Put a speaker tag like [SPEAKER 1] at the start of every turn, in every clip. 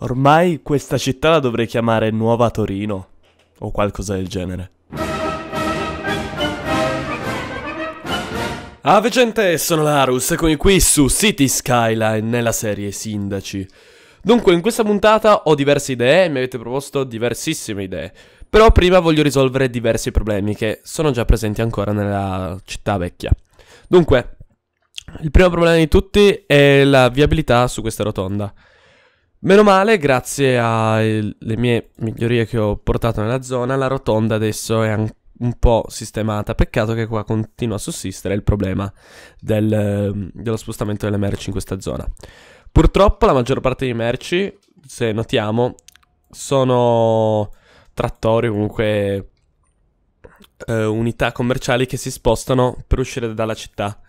[SPEAKER 1] Ormai questa città la dovrei chiamare Nuova Torino o qualcosa del genere. Ave gente, sono Larus e con qui su City Skyline nella serie Sindaci. Dunque, in questa puntata ho diverse idee, e mi avete proposto diversissime idee. Però prima voglio risolvere diversi problemi che sono già presenti ancora nella città vecchia. Dunque, il primo problema di tutti è la viabilità su questa rotonda. Meno male, grazie alle mie migliorie che ho portato nella zona, la rotonda adesso è un po' sistemata. Peccato che qua continua a sussistere il problema del, dello spostamento delle merci in questa zona. Purtroppo la maggior parte dei merci, se notiamo, sono trattori, o comunque eh, unità commerciali che si spostano per uscire dalla città.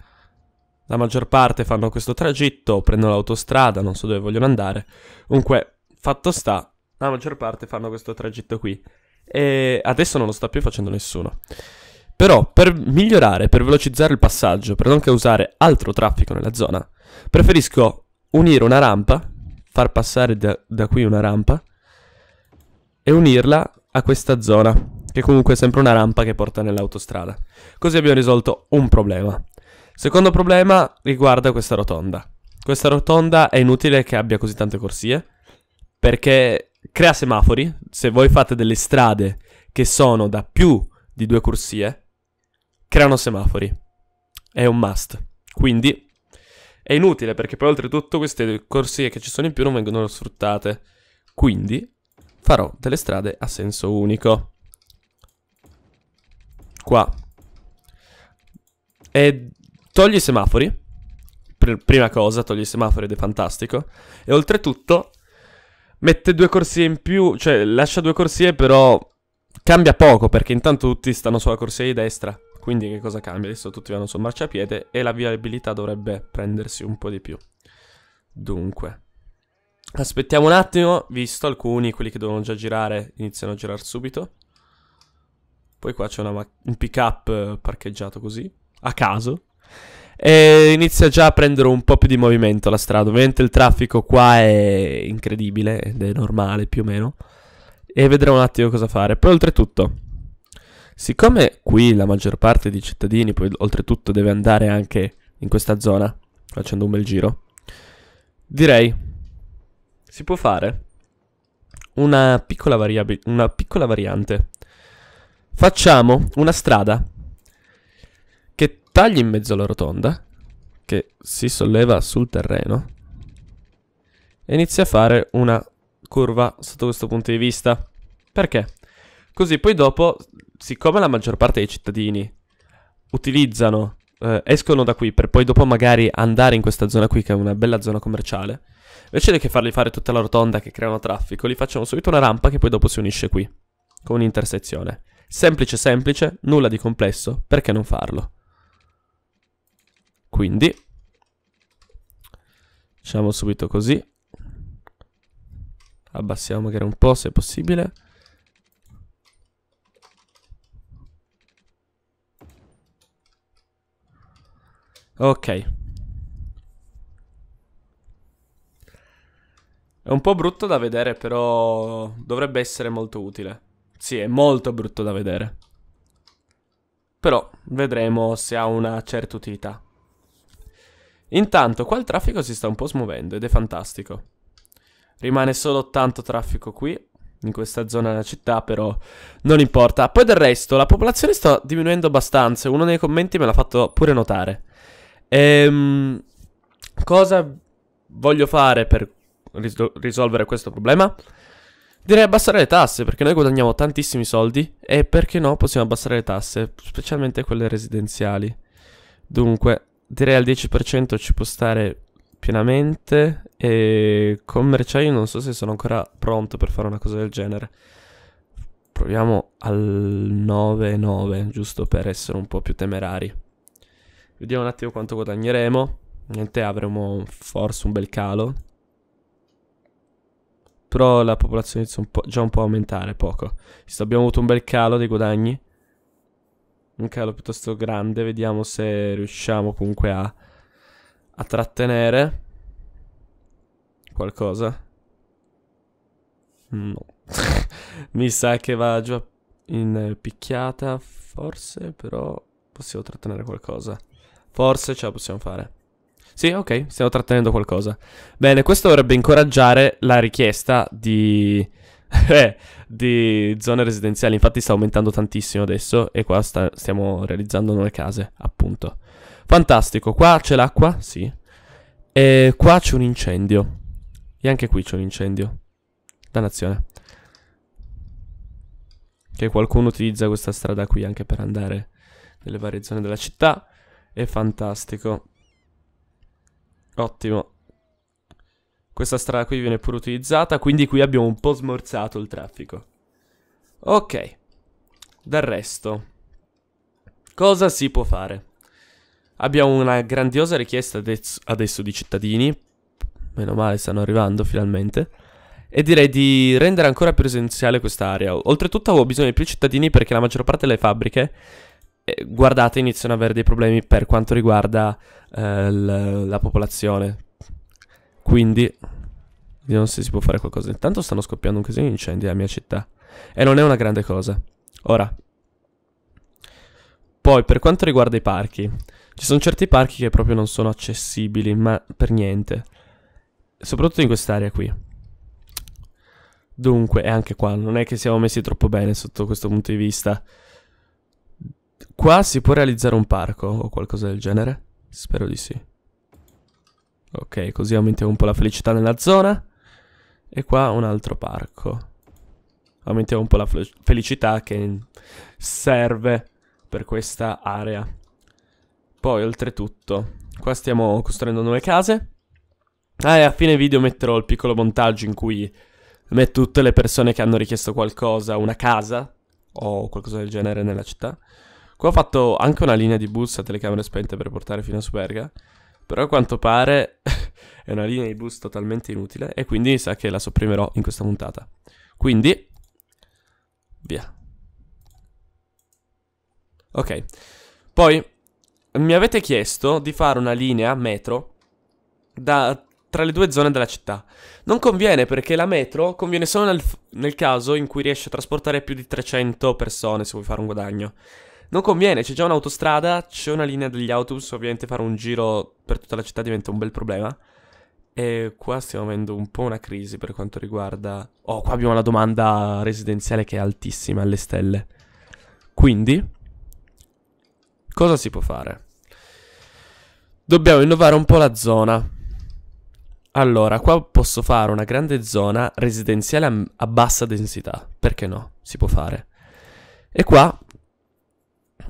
[SPEAKER 1] La maggior parte fanno questo tragitto, prendono l'autostrada, non so dove vogliono andare. Comunque, fatto sta, la maggior parte fanno questo tragitto qui. E adesso non lo sta più facendo nessuno. Però, per migliorare, per velocizzare il passaggio, per non causare altro traffico nella zona, preferisco unire una rampa, far passare da, da qui una rampa, e unirla a questa zona, che comunque è sempre una rampa che porta nell'autostrada. Così abbiamo risolto un problema. Secondo problema riguarda questa rotonda. Questa rotonda è inutile che abbia così tante corsie, perché crea semafori. Se voi fate delle strade che sono da più di due corsie, creano semafori. È un must. Quindi è inutile perché poi oltretutto queste corsie che ci sono in più non vengono sfruttate. Quindi farò delle strade a senso unico. Qua. E Togli i semafori. Pr prima cosa, togli i semafori ed è fantastico. E oltretutto mette due corsie in più, cioè lascia due corsie però cambia poco perché intanto tutti stanno sulla corsia di destra. Quindi che cosa cambia? Adesso tutti vanno sul marciapiede e la viabilità dovrebbe prendersi un po' di più. Dunque. Aspettiamo un attimo, visto alcuni, quelli che devono già girare, iniziano a girare subito. Poi qua c'è un pick up eh, parcheggiato così, a caso. E inizia già a prendere un po' più di movimento la strada. Ovviamente il traffico qua è incredibile ed è normale più o meno. E vedremo un attimo cosa fare. Poi oltretutto, siccome qui la maggior parte dei cittadini poi oltretutto deve andare anche in questa zona, facendo un bel giro, direi si può fare una piccola, variab- una piccola variante. Facciamo una strada tagli in mezzo alla rotonda, che si solleva sul terreno, e inizia a fare una curva sotto questo punto di vista. Perché? Così poi dopo, siccome la maggior parte dei cittadini utilizzano, eh, escono da qui per poi dopo magari andare in questa zona qui, che è una bella zona commerciale, invece che farli fare tutta la rotonda che creano traffico, li facciamo subito una rampa che poi dopo si unisce qui, con un'intersezione. Semplice, semplice, nulla di complesso, perché non farlo? Quindi, facciamo subito così. Abbassiamo magari un po' se possibile. Ok. È un po' brutto da vedere, però dovrebbe essere molto utile. Sì, è molto brutto da vedere. Però vedremo se ha una certa utilità. Intanto qua il traffico si sta un po' smuovendo ed è fantastico. Rimane solo tanto traffico qui, in questa zona della città, però non importa. Poi del resto, la popolazione sta diminuendo abbastanza. Uno nei commenti me l'ha fatto pure notare. Ehm, cosa voglio fare per risolvere questo problema? Direi abbassare le tasse, perché noi guadagniamo tantissimi soldi e perché no possiamo abbassare le tasse, specialmente quelle residenziali. Dunque, direi al 10% ci può stare pienamente e con Merciaio non so se sono ancora pronto per fare una cosa del genere. Proviamo al 9,9 giusto per essere un po' più temerari. Vediamo un attimo quanto guadagneremo. Niente, avremo forse un bel calo. Però la popolazione inizia un già un po' a aumentare, poco. Visto abbiamo avuto un bel calo dei guadagni un calo piuttosto grande. Vediamo se riusciamo comunque a, a trattenere qualcosa. Mm, no. Mi sa che va giù in picchiata, forse, però possiamo trattenere qualcosa. Forse ce la possiamo fare. Sì, ok, stiamo trattenendo qualcosa. Bene, questo dovrebbe incoraggiare la richiesta di... Eh, di zone residenziali, infatti sta aumentando tantissimo adesso e qua sta, stiamo realizzando nuove case, appunto. Fantastico, qua c'è l'acqua, sì. E qua c'è un incendio. E anche qui c'è un incendio. Dannazione. Che qualcuno utilizza questa strada qui anche per andare nelle varie zone della città. È fantastico. Ottimo. Questa strada qui viene pure utilizzata, quindi qui abbiamo un po' smorzato il traffico. Ok. Dal resto. Cosa si può fare? Abbiamo una grandiosa richiesta adesso di cittadini. Meno male, stanno arrivando finalmente. E direi di rendere ancora più presenziale quest'area. Oltretutto avevo bisogno di più cittadini perché la maggior parte delle fabbriche eh, guardate, iniziano ad avere dei problemi per quanto riguarda eh, la popolazione. Quindi Vediamo se si può fare qualcosa. Intanto stanno scoppiando un casino di incendi nella mia città. E non è una grande cosa. Ora. Poi, per quanto riguarda i parchi. Ci sono certi parchi che proprio non sono accessibili, ma per niente. Soprattutto in quest'area qui. Dunque, e anche qua, non è che siamo messi troppo bene sotto questo punto di vista. Qua si può realizzare un parco o qualcosa del genere? Spero di sì. Ok, così aumentiamo un po' la felicità nella zona. E qua un altro parco. Aumentiamo un po' la felicità che serve per questa area. Poi, oltretutto, qua stiamo costruendo nuove case. Ah, e a fine video metterò il piccolo montaggio in cui metto tutte le persone che hanno richiesto qualcosa, una casa o qualcosa del genere nella città. Qua ho fatto anche una linea di bus a telecamere spente per portare fino a Superga. Però a quanto pare è una linea di boost totalmente inutile e quindi mi sa che la sopprimerò in questa puntata. Quindi, via. Ok, poi mi avete chiesto di fare una linea metro da, tra le due zone della città. Non conviene perché la metro conviene solo nel, nel caso in cui riesce a trasportare più di 300 persone se vuoi fare un guadagno. Non conviene, c'è già un'autostrada, c'è una linea degli autobus, ovviamente fare un giro per tutta la città diventa un bel problema. E qua stiamo avendo un po' una crisi per quanto riguarda... Oh, qua abbiamo la domanda residenziale che è altissima alle stelle. Quindi, cosa si può fare? Dobbiamo innovare un po' la zona. Allora, qua posso fare una grande zona residenziale a bassa densità. Perché no? Si può fare. E qua,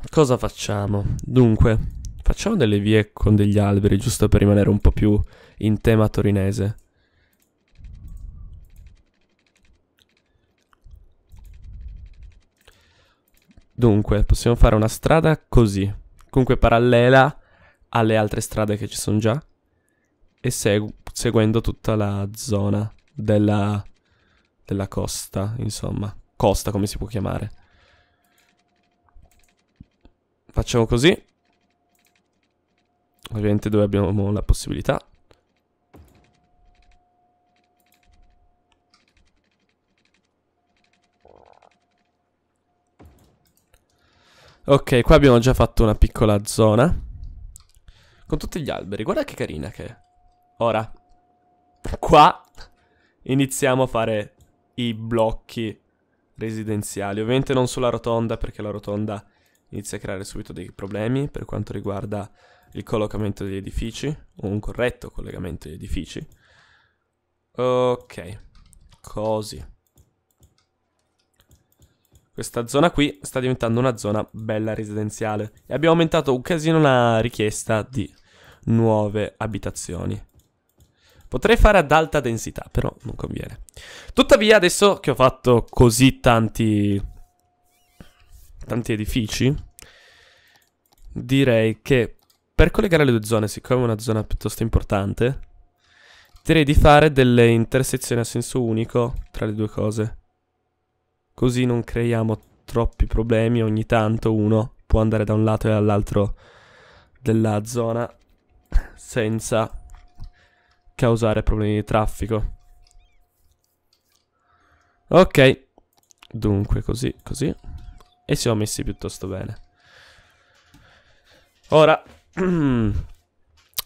[SPEAKER 1] cosa facciamo? Dunque, Facciamo delle vie con degli alberi, giusto per rimanere un po' più in tema torinese. Dunque, possiamo fare una strada così, comunque parallela alle altre strade che ci sono già e segu seguendo tutta la zona della, della costa, insomma, costa come si può chiamare. Facciamo così Ovviamente dove abbiamo la possibilità. Ok, qua abbiamo già fatto una piccola zona. Con tutti gli alberi. Guarda che carina che è. Ora, qua iniziamo a fare i blocchi residenziali. Ovviamente non sulla rotonda, perché la rotonda inizia a creare subito dei problemi per quanto riguarda il collocamento degli edifici, un corretto collegamento degli edifici. Ok, così. Questa zona qui sta diventando una zona bella residenziale e abbiamo aumentato un casino la richiesta di nuove abitazioni. Potrei fare ad alta densità, però non conviene. Tuttavia, adesso che ho fatto così tanti... tanti edifici, direi che per collegare le due zone, siccome è una zona piuttosto importante, direi di fare delle intersezioni a senso unico tra le due cose. Così non creiamo troppi problemi, ogni tanto uno può andare da un lato e dall'altro della zona senza causare problemi di traffico. Ok, dunque così, così. E siamo messi piuttosto bene. Ora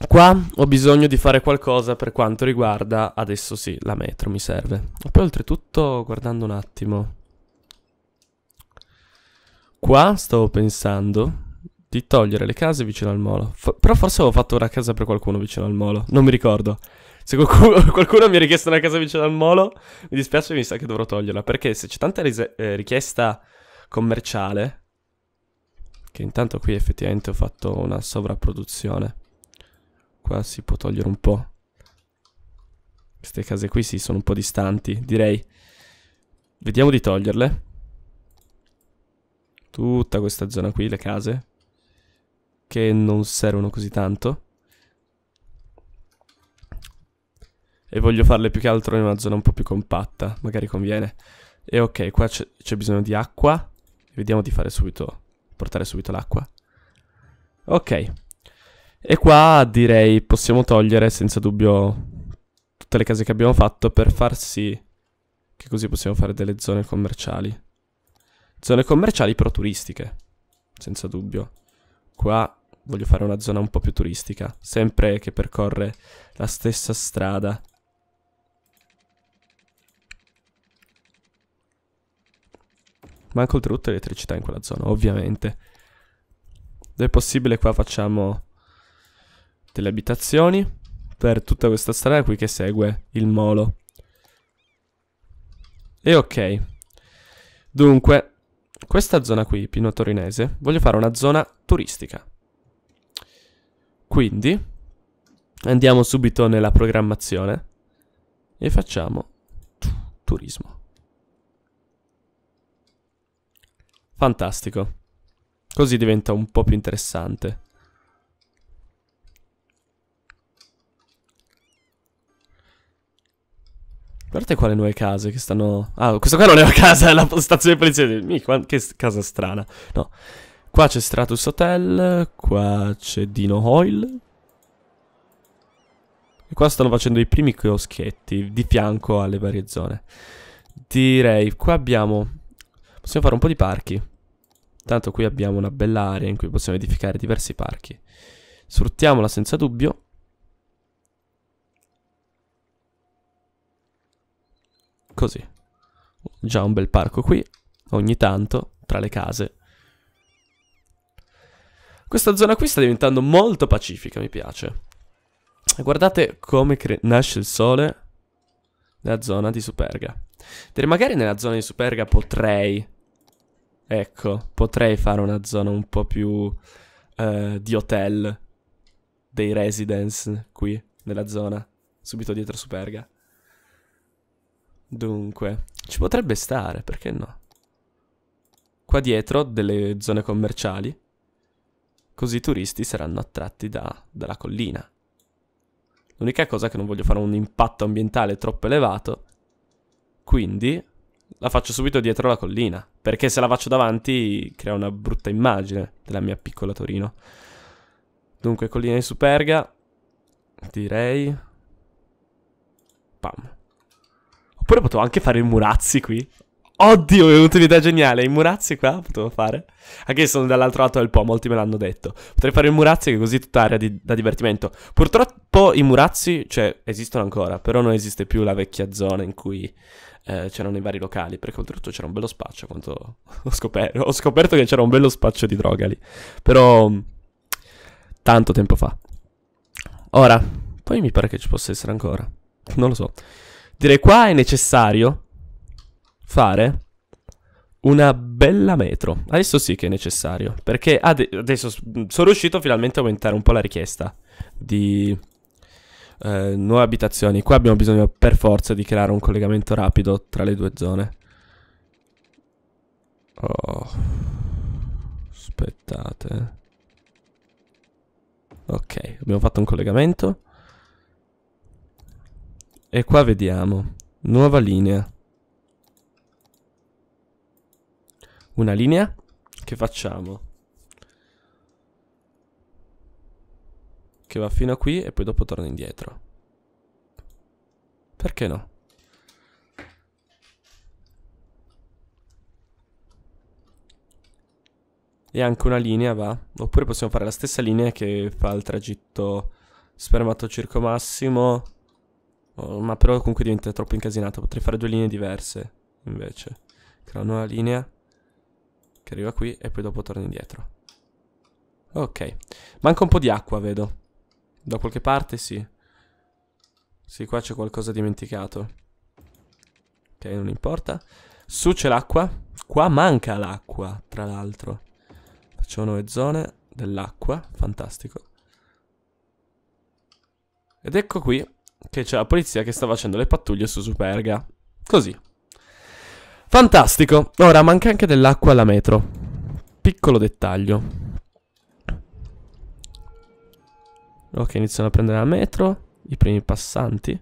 [SPEAKER 1] Qua ho bisogno di fare qualcosa per quanto riguarda, adesso sì, la metro mi serve. E poi oltretutto, guardando un attimo, qua stavo pensando di togliere le case vicino al molo. F però forse avevo fatto una casa per qualcuno vicino al molo, non mi ricordo. Se qualcuno, qualcuno mi ha richiesto una casa vicino al molo, mi dispiace, mi sa che dovrò toglierla, perché se c'è tanta eh, richiesta commerciale, che intanto qui effettivamente ho fatto una sovrapproduzione. Qua si può togliere un po'. Queste case qui sì, sono un po' distanti, direi. Vediamo di toglierle. Tutta questa zona qui, le case. Che non servono così tanto. E voglio farle più che altro in una zona un po' più compatta. Magari conviene. E ok, qua c'è bisogno di acqua. Vediamo di fare subito portare subito l'acqua. Ok. E qua direi possiamo togliere senza dubbio tutte le case che abbiamo fatto per far sì che così possiamo fare delle zone commerciali. Zone commerciali però turistiche, senza dubbio. Qua voglio fare una zona un po' più turistica, sempre che percorre la stessa strada Manca oltretutto l'elettricità in quella zona, ovviamente. Dove è possibile qua facciamo delle abitazioni per tutta questa strada qui che segue il molo. E ok. Dunque, questa zona qui, Pino Torinese, voglio fare una zona turistica. Quindi, andiamo subito nella programmazione e facciamo turismo. Fantastico. Così diventa un po' più interessante. Guardate qua le nuove case che stanno... Ah, questa qua non è una casa, è la stazione di polizia. che casa strana. No. Qua c'è Stratus Hotel, qua c'è Dino Oil. E qua stanno facendo i primi chioschetti di fianco alle varie zone. Direi, qua abbiamo... Possiamo fare un po' di parchi. Tanto qui abbiamo una bella area in cui possiamo edificare diversi parchi. Sfruttiamola senza dubbio. Così. Già un bel parco qui, ogni tanto, tra le case. Questa zona qui sta diventando molto pacifica, mi piace. Guardate come nasce il sole nella zona di Superga. Magari nella zona di Superga potrei Ecco, potrei fare una zona un po' più eh, di hotel, dei residence qui, nella zona, subito dietro Superga. Dunque, ci potrebbe stare, perché no? Qua dietro delle zone commerciali, così i turisti saranno attratti da, dalla collina. L'unica cosa è che non voglio fare un impatto ambientale troppo elevato, quindi la faccio subito dietro la collina. Perché se la faccio davanti crea una brutta immagine della mia piccola Torino. Dunque, collina di Superga, direi... Pam. Oppure potevo anche fare il Murazzi qui. Oddio, è un'utilità geniale. I Murazzi qua potevo fare. Anche se sono dall'altro lato del po', molti me l'hanno detto. Potrei fare i Murazzi che così tutta area di, da divertimento. Purtroppo i Murazzi, cioè, esistono ancora, però non esiste più la vecchia zona in cui eh, c'erano i vari locali, perché oltretutto c'era un bello spaccio, quanto ho scoperto. Ho scoperto che c'era un bello spaccio di droga lì. Però... Tanto tempo fa. Ora, poi mi pare che ci possa essere ancora. Non lo so. Direi qua è necessario fare una bella metro. Adesso sì che è necessario, perché ad- adesso sono riuscito finalmente a aumentare un po' la richiesta di eh, nuove abitazioni. Qua abbiamo bisogno per forza di creare un collegamento rapido tra le due zone. Oh. Aspettate. Ok, abbiamo fatto un collegamento. E qua vediamo. Nuova linea. Una linea? Che facciamo? Che va fino a qui e poi dopo torna indietro. Perché no? E anche una linea va. Oppure possiamo fare la stessa linea che fa il tragitto spermato circo massimo. Oh, ma però comunque diventa troppo incasinato. Potrei fare due linee diverse invece. Crea una nuova linea che arriva qui e poi dopo torna indietro. Ok, manca un po' di acqua, vedo. Da qualche parte sì. Sì, qua c'è qualcosa dimenticato. Ok, non importa. Su c'è l'acqua. Qua manca l'acqua, tra l'altro. Facciamo nuove zone dell'acqua, fantastico. Ed ecco qui che c'è la polizia che sta facendo le pattuglie su Superga. Così, Fantastico. Ora manca anche dell'acqua alla metro. Piccolo dettaglio. Ok, iniziano a prendere la metro. I primi passanti.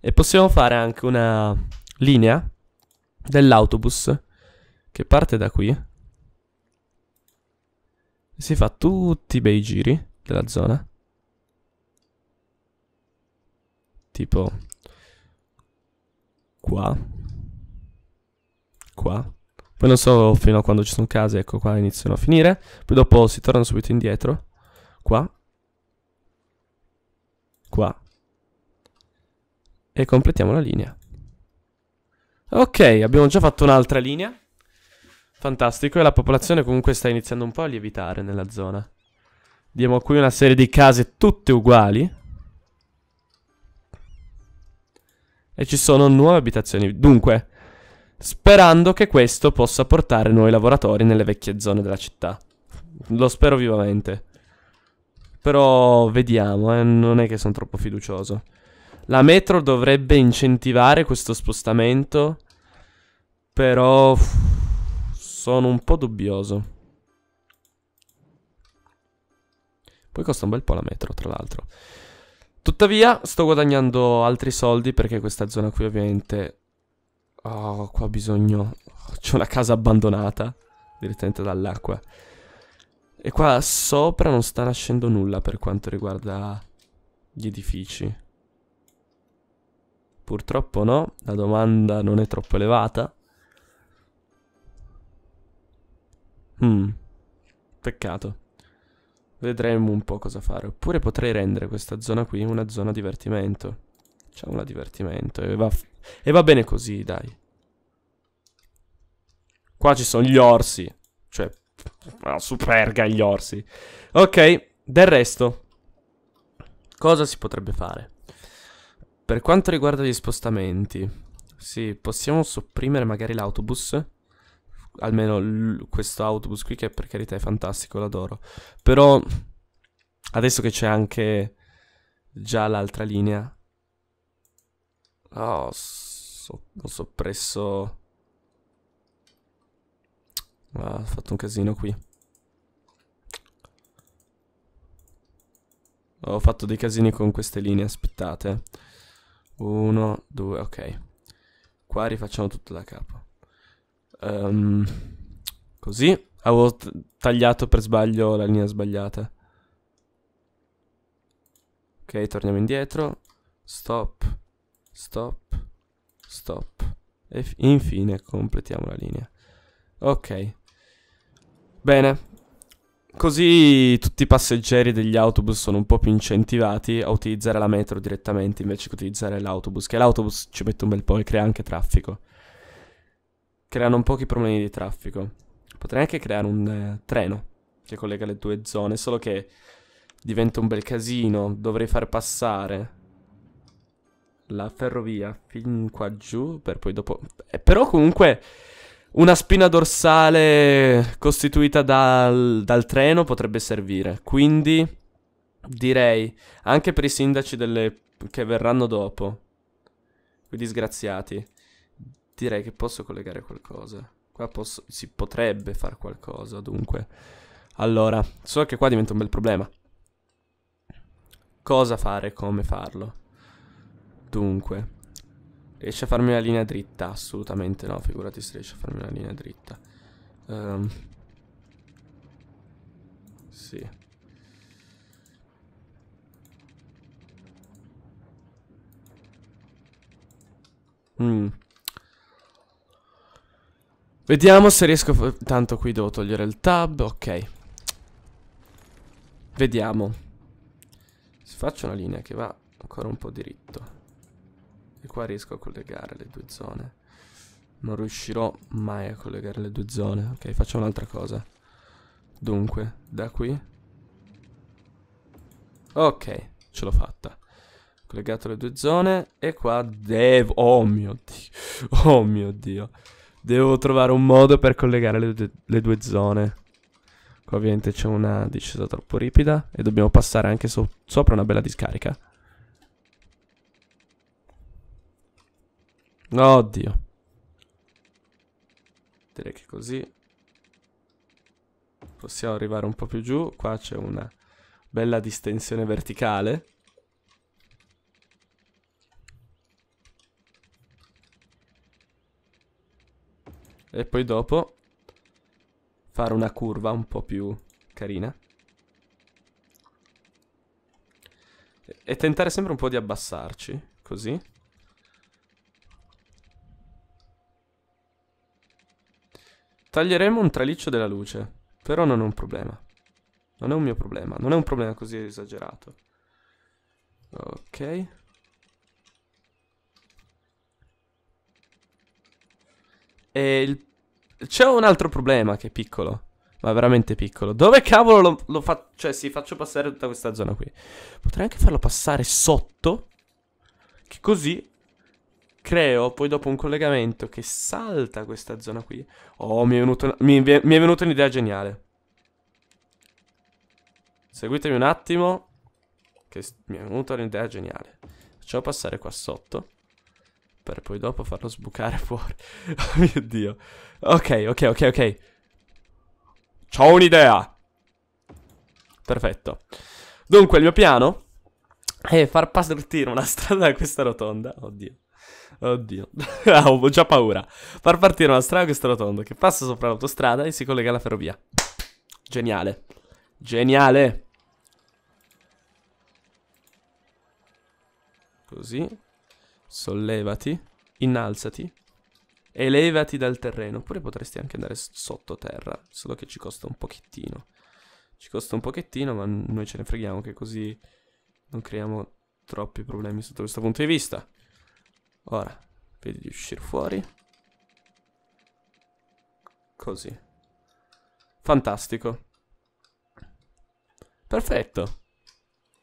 [SPEAKER 1] E possiamo fare anche una linea dell'autobus che parte da qui. Si fa tutti i bei giri della zona. Tipo qua qua. Poi non so fino a quando ci sono case, ecco qua iniziano a finire. Poi dopo si torna subito indietro. Qua. Qua. E completiamo la linea. Ok, abbiamo già fatto un'altra linea. Fantastico, e la popolazione comunque sta iniziando un po' a lievitare nella zona. Diamo qui una serie di case tutte uguali. E ci sono nuove abitazioni. Dunque, sperando che questo possa portare nuovi lavoratori nelle vecchie zone della città. Lo spero vivamente. Però vediamo, eh, non è che sono troppo fiducioso. La metro dovrebbe incentivare questo spostamento, però sono un po' dubbioso. Poi costa un bel po' la metro, tra l'altro. Tuttavia, sto guadagnando altri soldi perché questa zona qui ovviamente Oh, qua ho bisogno... C'è una casa abbandonata, direttamente dall'acqua. E qua sopra non sta nascendo nulla per quanto riguarda gli edifici. Purtroppo no, la domanda non è troppo elevata. Hmm, peccato. Vedremo un po' cosa fare. Oppure potrei rendere questa zona qui una zona divertimento. una divertimento e va e va bene così, dai. Qua ci sono gli orsi. Cioè, ah, superga gli orsi. Ok, del resto. Cosa si potrebbe fare? Per quanto riguarda gli spostamenti. Sì, possiamo sopprimere magari l'autobus. Almeno questo autobus qui che per carità è fantastico, l'adoro. Però adesso che c'è anche già l'altra linea, Ah, oh, so, ho soppresso... Ah, ho fatto un casino qui. Ho fatto dei casini con queste linee, aspettate. Uno, due, ok. Qua rifacciamo tutto da capo. Um, così. Avevo tagliato per sbaglio la linea sbagliata. Ok, torniamo indietro. Stop stop, stop e infine completiamo la linea. Ok. Bene. Così tutti i passeggeri degli autobus sono un po' più incentivati a utilizzare la metro direttamente invece che utilizzare l'autobus, che l'autobus ci mette un bel po' e crea anche traffico. Creano un pochi problemi di traffico. Potrei anche creare un eh, treno che collega le due zone, solo che diventa un bel casino, dovrei far passare la ferrovia fin qua giù, per poi dopo... Eh, però comunque una spina dorsale costituita dal, dal treno potrebbe servire, quindi direi anche per i sindaci delle... che verranno dopo, quei disgraziati, direi che posso collegare qualcosa. Qua posso... si potrebbe fare qualcosa, dunque. Allora, so che qua diventa un bel problema. Cosa fare, come farlo? Dunque, riesce a farmi una linea dritta? Assolutamente no, figurati se riesce a farmi una linea dritta. Um, sì. Mm. Vediamo se riesco... Tanto qui devo togliere il tab, ok. Vediamo. Se Faccio una linea che va ancora un po' diritto. E qua riesco a collegare le due zone. Non riuscirò mai a collegare le due zone. Ok, faccio un'altra cosa. Dunque, da qui. Ok, ce l'ho fatta. Collegato le due zone. E qua devo... Oh mio Dio. Oh mio Dio. Devo trovare un modo per collegare le due, le due zone. Qua ovviamente c'è una discesa troppo ripida e dobbiamo passare anche so sopra una bella discarica. Oddio. Direi che così possiamo arrivare un po' più giù. Qua c'è una bella distensione verticale. E poi dopo fare una curva un po' più carina. E tentare sempre un po' di abbassarci, così. Taglieremo un traliccio della luce, però non è un problema. Non è un mio problema, non è un problema così esagerato. Ok. E Il... C'è un altro problema che è piccolo. Ma veramente piccolo. Dove cavolo lo, lo faccio? Cioè, sì, faccio passare tutta questa zona qui. Potrei anche farlo passare sotto. Che così creo poi dopo un collegamento che salta questa zona qui. Oh, mi è, venuto, mi, mi è venuta un'idea geniale. Seguitemi un attimo, che mi è venuta un'idea geniale. Facciamo passare qua sotto, per poi dopo farlo sbucare fuori. oh mio Dio. Ok, ok, ok, ok. C'ho un'idea! Perfetto. Dunque, il mio piano è far partire una strada da questa rotonda. Oddio. Oddio, ah, ho già paura. Far partire una strada che sta rotonda, che passa sopra l'autostrada e si collega alla ferrovia. Geniale. Geniale. Così. Sollevati. Innalzati. Elevati dal terreno. Oppure potresti anche andare sottoterra. Solo che ci costa un pochettino. Ci costa un pochettino, ma noi ce ne freghiamo che così non creiamo troppi problemi sotto questo punto di vista. Ora, vedi di uscire fuori. Così. Fantastico. Perfetto.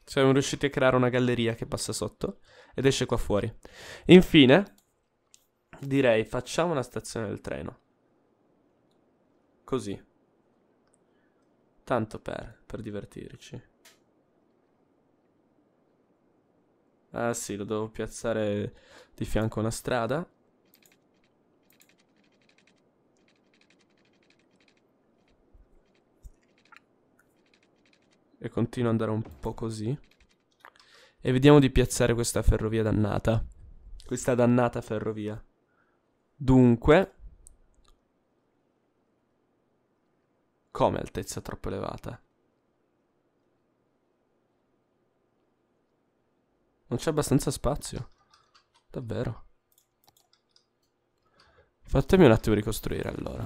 [SPEAKER 1] Siamo riusciti a creare una galleria che passa sotto ed esce qua fuori. Infine, direi facciamo una stazione del treno. Così. Tanto per, per divertirci. Ah sì, lo devo piazzare di fianco a una strada. E continuo ad andare un po' così. E vediamo di piazzare questa ferrovia dannata. Questa dannata ferrovia. Dunque... Come altezza troppo elevata? Non c'è abbastanza spazio. Davvero. Fatemi un attimo ricostruire allora.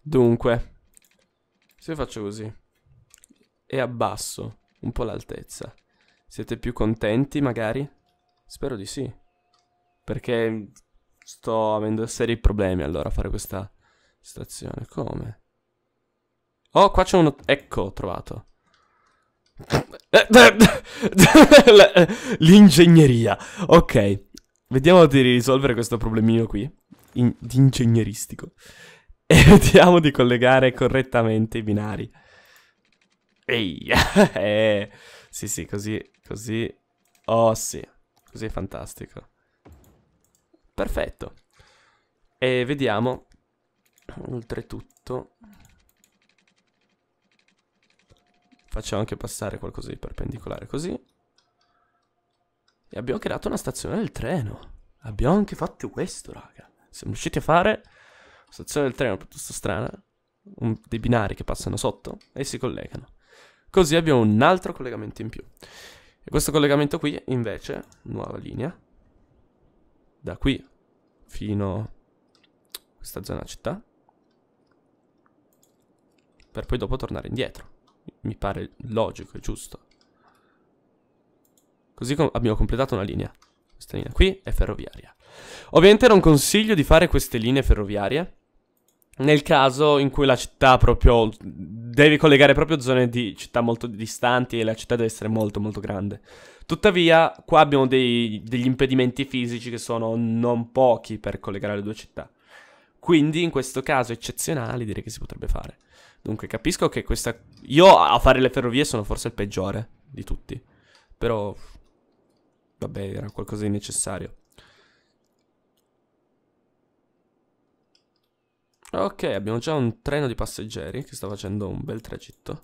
[SPEAKER 1] Dunque. Se faccio così. E abbasso un po' l'altezza. Siete più contenti magari? Spero di sì. Perché sto avendo seri problemi allora a fare questa situazione. Come? Oh, qua c'è uno... Ecco, ho trovato. L'ingegneria. Ok. Vediamo di risolvere questo problemino qui. In di ingegneristico. E vediamo di collegare correttamente i binari. Ehi. eh. Sì, sì, così, così. Oh, sì. Così è fantastico. Perfetto. E vediamo. Oltretutto. Facciamo anche passare qualcosa di perpendicolare così. E abbiamo creato una stazione del treno. Abbiamo anche fatto questo, raga. Siamo riusciti a fare una stazione del treno piuttosto strana. Un, dei binari che passano sotto e si collegano. Così abbiamo un altro collegamento in più. E questo collegamento qui, invece, nuova linea, da qui fino a questa zona città, per poi dopo tornare indietro mi pare logico e giusto. Così com abbiamo completato una linea. Questa linea qui è ferroviaria. Ovviamente non consiglio di fare queste linee ferroviarie nel caso in cui la città proprio devi collegare proprio zone di città molto distanti e la città deve essere molto molto grande. Tuttavia, qua abbiamo dei, degli impedimenti fisici che sono non pochi per collegare le due città. Quindi, in questo caso eccezionale, direi che si potrebbe fare. Dunque capisco che questa... Io a fare le ferrovie sono forse il peggiore di tutti. Però... Vabbè, era qualcosa di necessario. Ok, abbiamo già un treno di passeggeri che sta facendo un bel tragitto.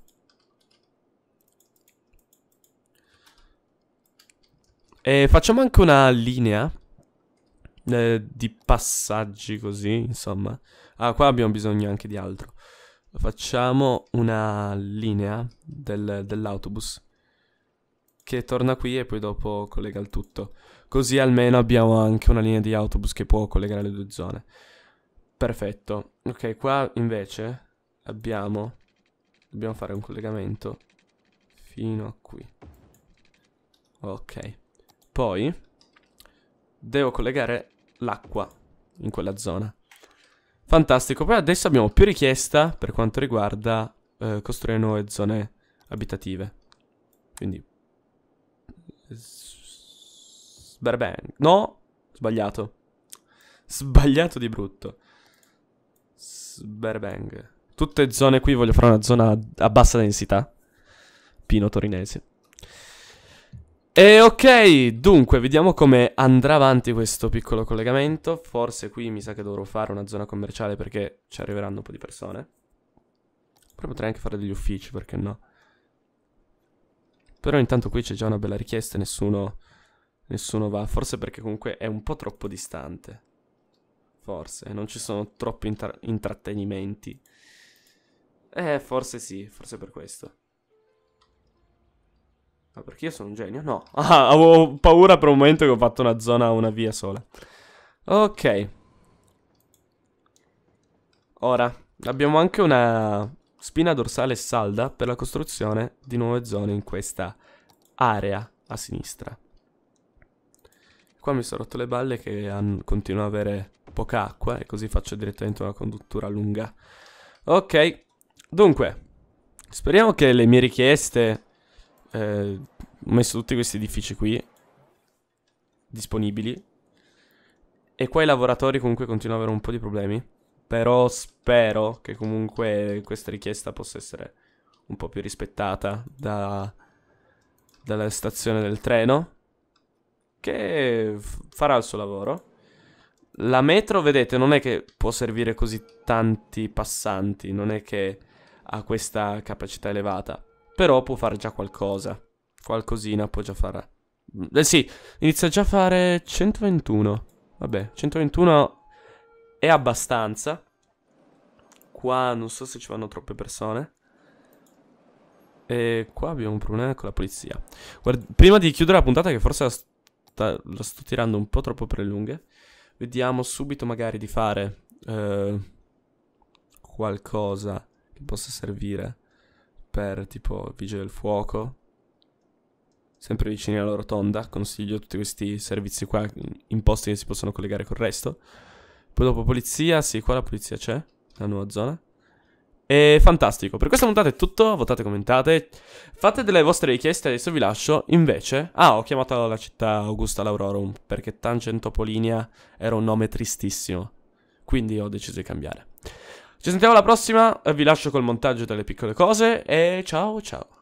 [SPEAKER 1] E facciamo anche una linea eh, di passaggi così, insomma. Ah, qua abbiamo bisogno anche di altro facciamo una linea del, dell'autobus che torna qui e poi dopo collega il tutto. Così almeno abbiamo anche una linea di autobus che può collegare le due zone. Perfetto. Ok, qua invece abbiamo... Dobbiamo fare un collegamento fino a qui. Ok. Poi devo collegare l'acqua in quella zona. Fantastico, poi adesso abbiamo più richiesta per quanto riguarda eh, costruire nuove zone abitative. Quindi... Sberbang. No, sbagliato. Sbagliato di brutto. Sberbang. Tutte zone qui voglio fare una zona a bassa densità. Pino torinese. E ok, dunque, vediamo come andrà avanti questo piccolo collegamento. Forse qui mi sa che dovrò fare una zona commerciale perché ci arriveranno un po' di persone. Poi potrei anche fare degli uffici, perché no? Però intanto qui c'è già una bella richiesta e nessuno, nessuno va. Forse perché comunque è un po' troppo distante. Forse, non ci sono troppi intrattenimenti. Eh, forse sì, forse per questo. Ma ah, perché io sono un genio? No. Ah, avevo paura per un momento che ho fatto una zona una via sola. Ok. Ora, abbiamo anche una spina dorsale salda per la costruzione di nuove zone in questa area a sinistra. Qua mi sono rotto le balle che continuo ad avere poca acqua e così faccio direttamente una conduttura lunga. Ok, dunque, speriamo che le mie richieste eh, ho messo tutti questi edifici qui disponibili. E qua i lavoratori comunque continuano ad avere un po' di problemi. Però spero che comunque questa richiesta possa essere un po' più rispettata da, dalla stazione del treno. Che farà il suo lavoro. La metro, vedete, non è che può servire così tanti passanti, non è che ha questa capacità elevata. Però può fare già qualcosa. Qualcosina può già fare. Mm, eh sì, inizia già a fare 121. Vabbè, 121 è abbastanza. Qua non so se ci vanno troppe persone. E qua abbiamo un problema con la polizia. Guarda, prima di chiudere la puntata, che forse la, sta, la sto tirando un po' troppo per le lunghe, vediamo subito magari di fare eh, qualcosa che possa servire per tipo Vigile del Fuoco, sempre vicini alla rotonda, consiglio tutti questi servizi qua, mm, imposti che si possono collegare col resto. Poi dopo polizia, sì, qua la polizia c'è, la nuova zona. E fantastico, per questa puntata è tutto, votate, commentate, fate delle vostre richieste, adesso vi lascio. Invece, ah, ho chiamato la città Augusta Laurorum, perché Tangentopolinia era un nome tristissimo, quindi ho deciso di cambiare. Ci sentiamo alla prossima, vi lascio col montaggio delle piccole cose e ciao ciao.